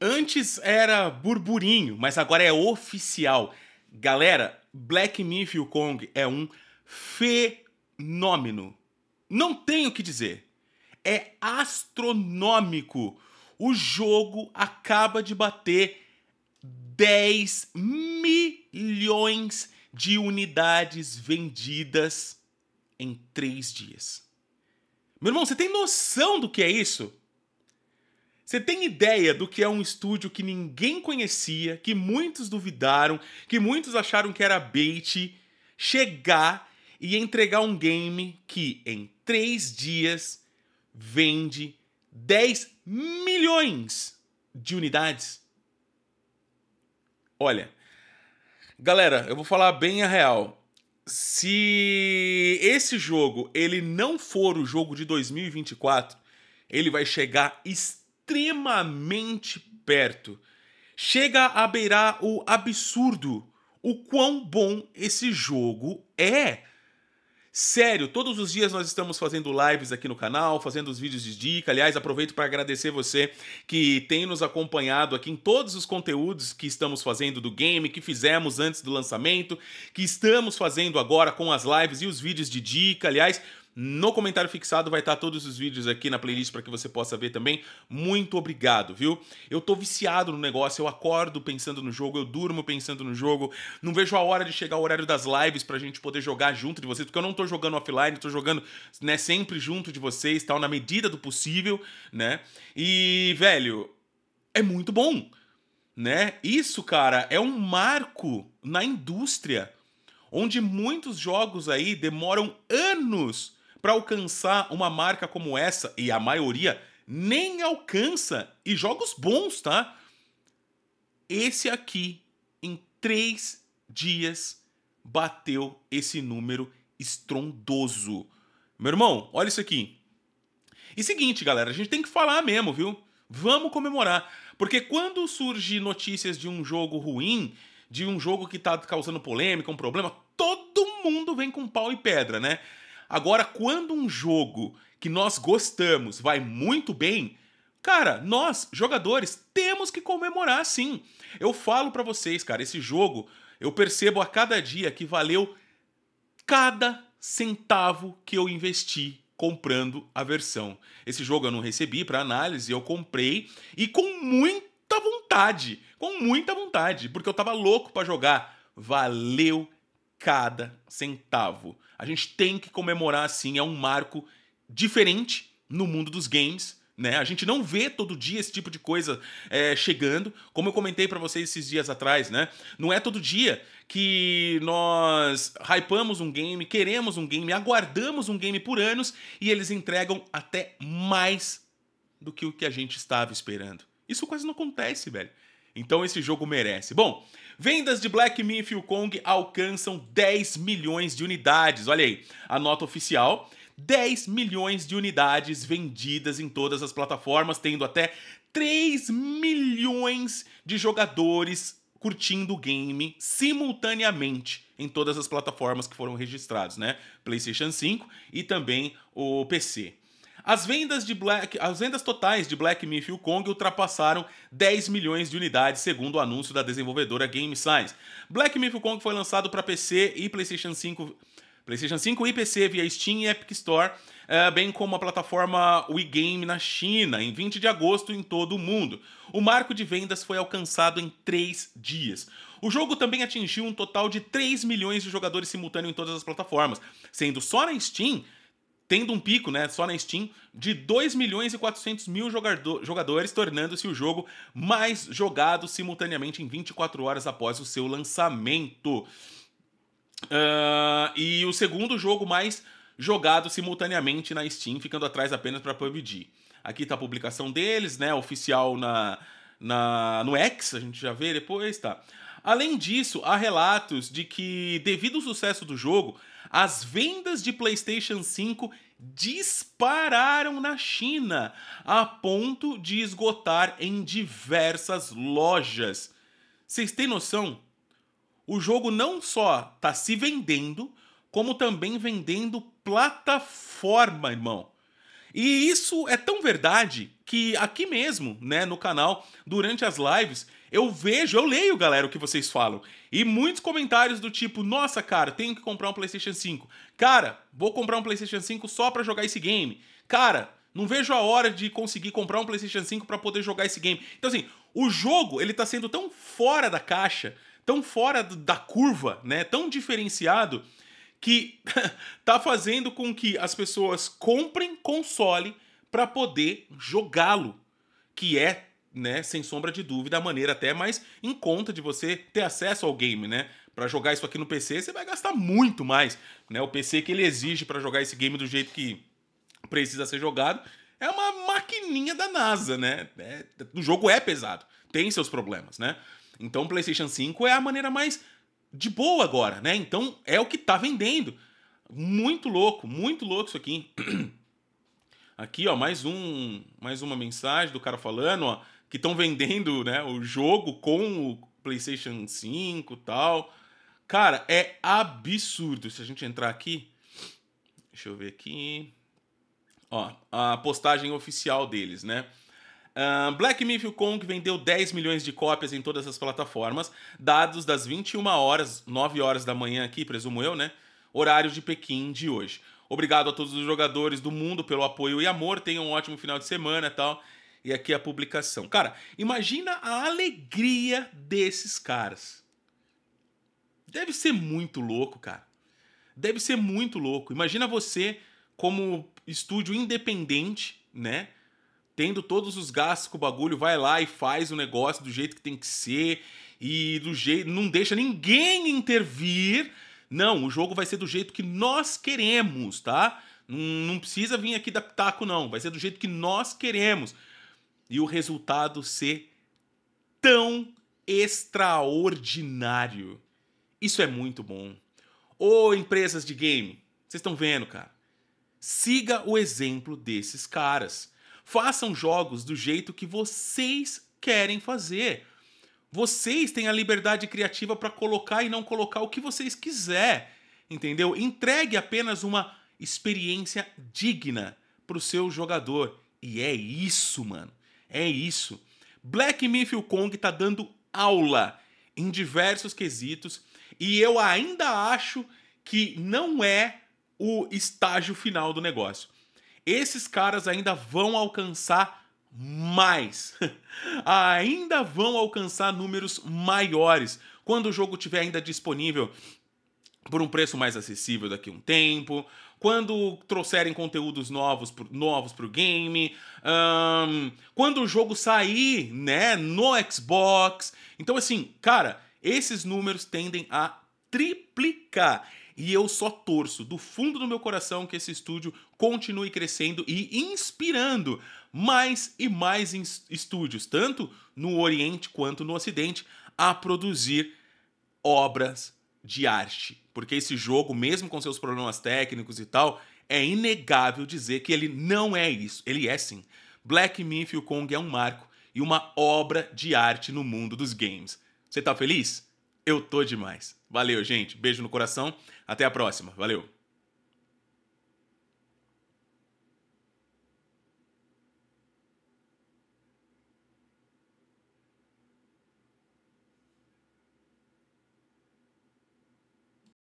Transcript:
Antes era burburinho, mas agora é oficial. Galera, Black Myth Kong é um fenômeno. Não tenho o que dizer. É astronômico. O jogo acaba de bater 10 milhões de unidades vendidas em 3 dias. Meu irmão, você tem noção do que é isso? Você tem ideia do que é um estúdio que ninguém conhecia, que muitos duvidaram, que muitos acharam que era bait, chegar e entregar um game que em três dias vende 10 milhões de unidades? Olha, galera, eu vou falar bem a real. Se esse jogo ele não for o jogo de 2024, ele vai chegar extremamente extremamente perto. Chega a beirar o absurdo o quão bom esse jogo é. Sério, todos os dias nós estamos fazendo lives aqui no canal, fazendo os vídeos de dica. Aliás, aproveito para agradecer você que tem nos acompanhado aqui em todos os conteúdos que estamos fazendo do game, que fizemos antes do lançamento, que estamos fazendo agora com as lives e os vídeos de dica. Aliás, no comentário fixado vai estar todos os vídeos aqui na playlist para que você possa ver também. Muito obrigado, viu? Eu tô viciado no negócio, eu acordo pensando no jogo, eu durmo pensando no jogo. Não vejo a hora de chegar o horário das lives pra gente poder jogar junto de vocês, porque eu não tô jogando offline, tô jogando, né, sempre junto de vocês, tal, na medida do possível, né? E, velho, é muito bom, né? Isso, cara, é um marco na indústria, onde muitos jogos aí demoram anos para alcançar uma marca como essa, e a maioria nem alcança, e jogos bons, tá? Esse aqui, em três dias, bateu esse número estrondoso. Meu irmão, olha isso aqui. E seguinte, galera, a gente tem que falar mesmo, viu? Vamos comemorar. Porque quando surge notícias de um jogo ruim, de um jogo que tá causando polêmica, um problema, todo mundo vem com pau e pedra, né? Agora, quando um jogo que nós gostamos vai muito bem, cara, nós, jogadores, temos que comemorar sim. Eu falo para vocês, cara, esse jogo, eu percebo a cada dia que valeu cada centavo que eu investi comprando a versão. Esse jogo eu não recebi para análise, eu comprei e com muita vontade, com muita vontade, porque eu tava louco para jogar. Valeu cada centavo. A gente tem que comemorar assim, é um marco diferente no mundo dos games. Né? A gente não vê todo dia esse tipo de coisa é, chegando. Como eu comentei para vocês esses dias atrás, né? Não é todo dia que nós hypamos um game, queremos um game, aguardamos um game por anos e eles entregam até mais do que o que a gente estava esperando. Isso quase não acontece, velho. Então esse jogo merece. Bom, Vendas de Black Myth Kong alcançam 10 milhões de unidades. Olha aí, a nota oficial. 10 milhões de unidades vendidas em todas as plataformas, tendo até 3 milhões de jogadores curtindo o game simultaneamente em todas as plataformas que foram registradas, né? PlayStation 5 e também o PC. As vendas de Black, as vendas totais de Black Myth Kong ultrapassaram 10 milhões de unidades, segundo o anúncio da desenvolvedora Game Science. Black Myth Kong foi lançado para PC e PlayStation 5 PlayStation 5 e PC via Steam e Epic Store, eh, bem como a plataforma WeGame na China, em 20 de agosto em todo o mundo. O marco de vendas foi alcançado em 3 dias. O jogo também atingiu um total de 3 milhões de jogadores simultâneos em todas as plataformas, sendo só na Steam tendo um pico, né, só na Steam, de 2 milhões e 400 mil jogador, jogadores, tornando-se o jogo mais jogado simultaneamente em 24 horas após o seu lançamento. Uh, e o segundo jogo mais jogado simultaneamente na Steam, ficando atrás apenas para PUBG. Aqui está a publicação deles, né, oficial na, na no X, a gente já vê depois, tá. Além disso, há relatos de que, devido ao sucesso do jogo, as vendas de PlayStation 5 dispararam na China, a ponto de esgotar em diversas lojas. Vocês têm noção? O jogo não só tá se vendendo, como também vendendo plataforma, irmão. E isso é tão verdade que aqui mesmo, né, no canal, durante as lives, eu vejo, eu leio, galera, o que vocês falam. E muitos comentários do tipo: "Nossa, cara, tenho que comprar um PlayStation 5". Cara, vou comprar um PlayStation 5 só para jogar esse game. Cara, não vejo a hora de conseguir comprar um PlayStation 5 para poder jogar esse game. Então assim, o jogo, ele tá sendo tão fora da caixa, tão fora da curva, né, tão diferenciado que tá fazendo com que as pessoas comprem console para poder jogá-lo, que é, né, sem sombra de dúvida, a maneira até mais em conta de você ter acesso ao game, né? Para jogar isso aqui no PC, você vai gastar muito mais, né? O PC que ele exige para jogar esse game do jeito que precisa ser jogado é uma maquininha da NASA, né? É, o jogo é pesado, tem seus problemas, né? Então o PlayStation 5 é a maneira mais de boa agora, né? Então é o que tá vendendo. Muito louco, muito louco isso aqui. Aqui, ó, mais um, mais uma mensagem do cara falando, ó, que estão vendendo, né, o jogo com o PlayStation 5 e tal. Cara, é absurdo. Se a gente entrar aqui, deixa eu ver aqui. Ó, a postagem oficial deles, né? Uh, Black Myth Kong vendeu 10 milhões de cópias em todas as plataformas, dados das 21 horas, 9 horas da manhã aqui, presumo eu, né? horário de Pequim de hoje. Obrigado a todos os jogadores do mundo pelo apoio e amor. Tenham um ótimo final de semana e tal. E aqui a publicação. Cara, imagina a alegria desses caras. Deve ser muito louco, cara. Deve ser muito louco. Imagina você como estúdio independente, né? Tendo todos os gastos com o bagulho, vai lá e faz o negócio do jeito que tem que ser e do jeito, não deixa ninguém intervir não, o jogo vai ser do jeito que nós queremos, tá? Não, não precisa vir aqui da Pitaco, não. Vai ser do jeito que nós queremos. E o resultado ser tão extraordinário. Isso é muito bom. Ô, empresas de game, vocês estão vendo, cara? Siga o exemplo desses caras. Façam jogos do jeito que vocês querem fazer. Vocês têm a liberdade criativa para colocar e não colocar o que vocês quiser, entendeu? Entregue apenas uma experiência digna para o seu jogador. E é isso, mano. É isso. Black Miffle Kong tá dando aula em diversos quesitos e eu ainda acho que não é o estágio final do negócio. Esses caras ainda vão alcançar mais. ainda vão alcançar números maiores quando o jogo estiver ainda disponível por um preço mais acessível daqui a um tempo, quando trouxerem conteúdos novos para novos o game, um, quando o jogo sair, né, no Xbox. Então, assim, cara, esses números tendem a triplicar. E eu só torço do fundo do meu coração que esse estúdio continue crescendo e inspirando mais e mais estúdios, tanto no Oriente quanto no Ocidente, a produzir obras de arte. Porque esse jogo, mesmo com seus problemas técnicos e tal, é inegável dizer que ele não é isso. Ele é sim. Black Myth Wukong é um marco e uma obra de arte no mundo dos games. Você tá feliz? Eu tô demais. Valeu, gente. Beijo no coração. Até a próxima. Valeu.